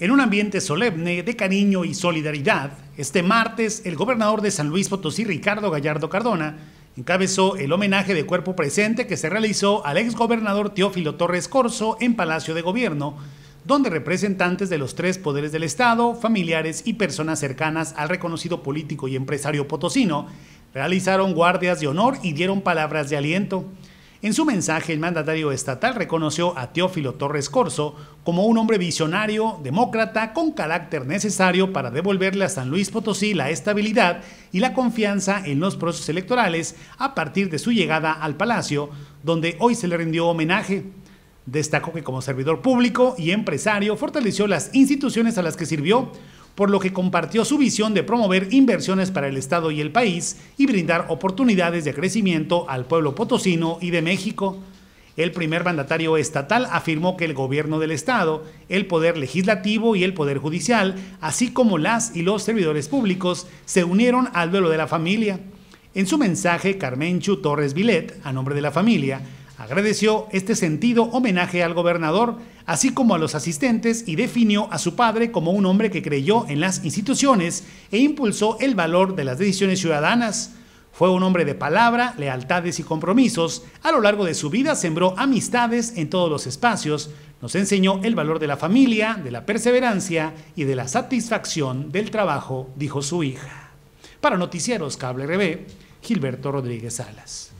En un ambiente solemne de cariño y solidaridad, este martes el gobernador de San Luis Potosí, Ricardo Gallardo Cardona, encabezó el homenaje de cuerpo presente que se realizó al exgobernador Teófilo Torres Corso en Palacio de Gobierno, donde representantes de los tres poderes del Estado, familiares y personas cercanas al reconocido político y empresario potosino realizaron guardias de honor y dieron palabras de aliento. En su mensaje, el mandatario estatal reconoció a Teófilo Torres Corso como un hombre visionario, demócrata, con carácter necesario para devolverle a San Luis Potosí la estabilidad y la confianza en los procesos electorales a partir de su llegada al Palacio, donde hoy se le rindió homenaje. Destacó que como servidor público y empresario fortaleció las instituciones a las que sirvió, por lo que compartió su visión de promover inversiones para el Estado y el país y brindar oportunidades de crecimiento al pueblo potosino y de México. El primer mandatario estatal afirmó que el gobierno del Estado, el poder legislativo y el poder judicial, así como las y los servidores públicos, se unieron al duelo de la familia. En su mensaje, Carmen Carmenchu Torres Vilet, a nombre de la familia, agradeció este sentido homenaje al gobernador, así como a los asistentes, y definió a su padre como un hombre que creyó en las instituciones e impulsó el valor de las decisiones ciudadanas. Fue un hombre de palabra, lealtades y compromisos. A lo largo de su vida sembró amistades en todos los espacios. Nos enseñó el valor de la familia, de la perseverancia y de la satisfacción del trabajo, dijo su hija. Para Noticieros Cable RB, Gilberto Rodríguez Salas.